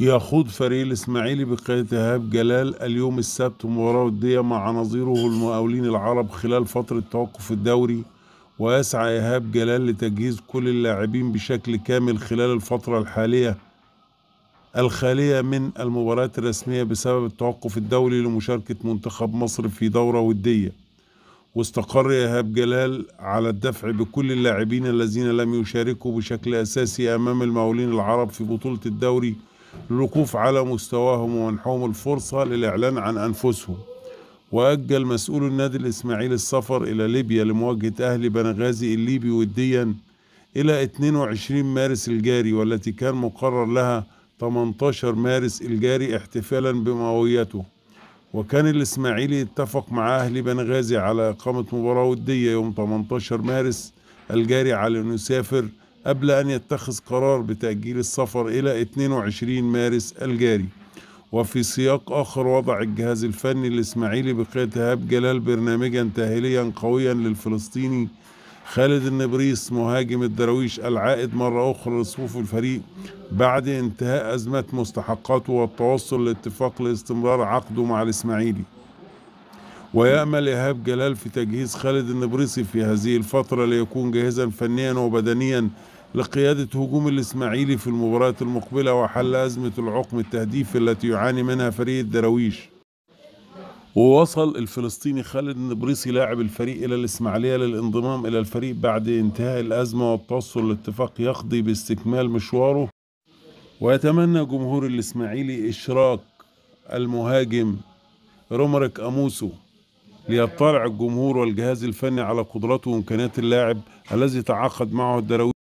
يخوض فريق الإسماعيلي بقيادة إيهاب جلال اليوم السبت مباراة ودية مع نظيره المقاولين العرب خلال فترة توقف الدوري ويسعى إيهاب جلال لتجهيز كل اللاعبين بشكل كامل خلال الفترة الحالية الخالية من المباريات الرسمية بسبب التوقف الدولي لمشاركة منتخب مصر في دورة ودية واستقر إيهاب جلال على الدفع بكل اللاعبين الذين لم يشاركوا بشكل أساسي أمام المقاولين العرب في بطولة الدوري للوقوف على مستواهم ومنحهم الفرصة للإعلان عن أنفسهم وأجل مسؤول النادي الإسماعيلي السفر إلى ليبيا لمواجهة أهلي بنغازي الليبي وديا إلى 22 مارس الجاري والتي كان مقرر لها 18 مارس الجاري احتفالا بمئويته وكان الإسماعيلي اتفق مع أهلي بنغازي على إقامة مباراة ودية يوم 18 مارس الجاري على أن يسافر قبل أن يتخذ قرار بتأجيل السفر إلى 22 مارس الجاري وفي سياق آخر وضع الجهاز الفني الإسماعيلي بقيادة هاب جلال برنامجا تاهيليا قويا للفلسطيني خالد النبريس مهاجم الدراويش العائد مرة أخرى لصفوف الفريق بعد انتهاء أزمة مستحقاته والتوصل لاتفاق لاستمرار عقده مع الإسماعيلي ويأمل إيهاب جلال في تجهيز خالد النبريسي في هذه الفترة ليكون جاهزا فنيا وبدنيا لقيادة هجوم الإسماعيلي في المباراة المقبلة وحل أزمة العقم التهديف التي يعاني منها فريق الدراويش ووصل الفلسطيني خالد النبريسي لاعب الفريق إلى الإسماعيلية للانضمام إلى الفريق بعد انتهاء الأزمة والتوصل لاتفاق يقضي باستكمال مشواره ويتمنى جمهور الإسماعيلي إشراك المهاجم رومريك أموسو ليطلع الجمهور والجهاز الفني على قدراته وإمكانيات اللاعب الذي تعاقد معه الدراويش